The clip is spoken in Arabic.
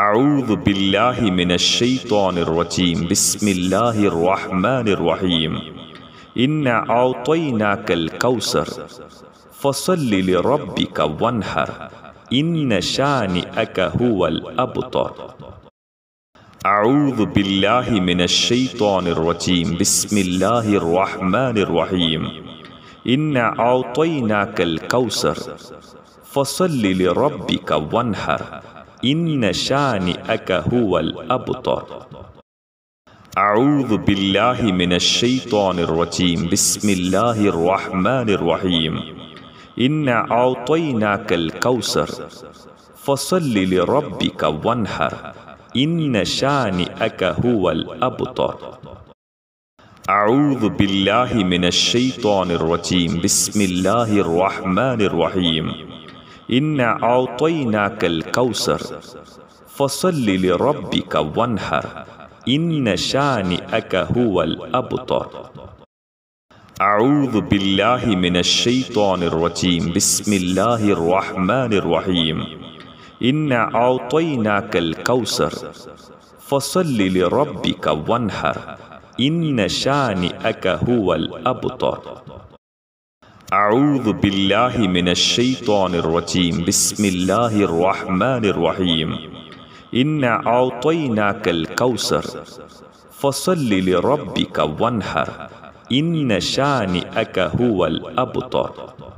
أعوذ بالله من الشيطان الرجيم بسم الله الرحمن الرحيم إنا أعطيناك الكوثر فصل لربك وانحر إن شانئك هو الأبطر أعوذ بالله من الشيطان الرجيم بسم الله الرحمن الرحيم إنا أعطيناك الكوثر فصل لربك وانحر إن شانئك هو الأبطر أعوذ بالله من الشيطان الرجيم بسم الله الرحمن الرحيم إنا أعطيناك الكوثر فصل لربك وانحر إن شانئك هو الأبطر أعوذ بالله من الشيطان الرجيم بسم الله الرحمن الرحيم إنا أعطيناك الكوثر فصل لربك وانحر إن شانئك هو الأبطر أعوذ بالله من الشيطان الرجيم بسم الله الرحمن الرحيم إنا أعطيناك الكوثر فصل لربك وانحر إن شانئك هو الأبطر أعوذ بالله من الشيطان الرجيم بسم الله الرحمن الرحيم إنا أعطيناك الكوثر فصل لربك وانحر إن شانئك هو الأبطر